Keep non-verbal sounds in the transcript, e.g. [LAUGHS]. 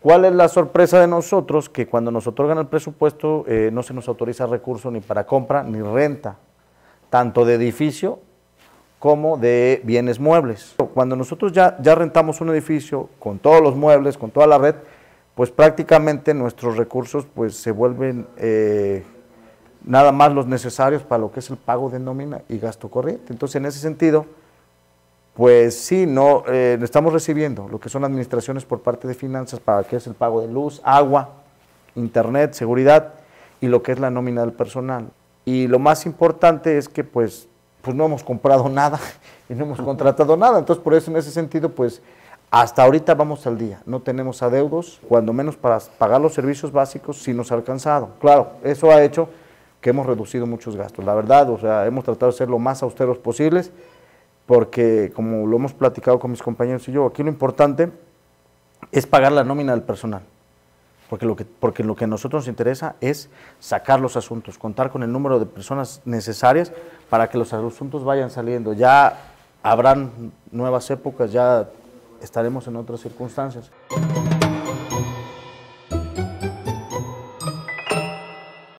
¿Cuál es la sorpresa de nosotros? Que cuando nos otorgan el presupuesto eh, no se nos autoriza recurso ni para compra ni renta, tanto de edificio como de bienes muebles. Cuando nosotros ya, rentamos un edificio con todos los muebles, con toda la red, pues prácticamente nuestros recursos pues se vuelven eh, nada más los necesarios para lo que es el pago de nómina y gasto corriente. Entonces en ese sentido pues sí, no eh, estamos recibiendo lo que son administraciones por parte de finanzas para que es el pago de luz, agua, internet, seguridad y lo que es la nómina del personal. Y lo más importante es que pues, pues no hemos comprado [LAUGHS] nada y no hemos contratado nada. Entonces, por eso en ese sentido, pues hasta ahorita vamos al día. No tenemos adeudos, cuando menos para pagar los servicios básicos si nos ha alcanzado. Claro, eso ha hecho que hemos reducido muchos gastos. La verdad, o sea, hemos tratado de ser lo más austeros posibles porque como lo hemos platicado con mis compañeros y yo, aquí lo importante es pagar la nómina del personal, porque lo que, porque lo que a nosotros nos interesa es sacar los asuntos, contar con el número de personas necesarias para que los asuntos vayan saliendo. Ya habrán nuevas épocas, ya estaremos en otras circunstancias.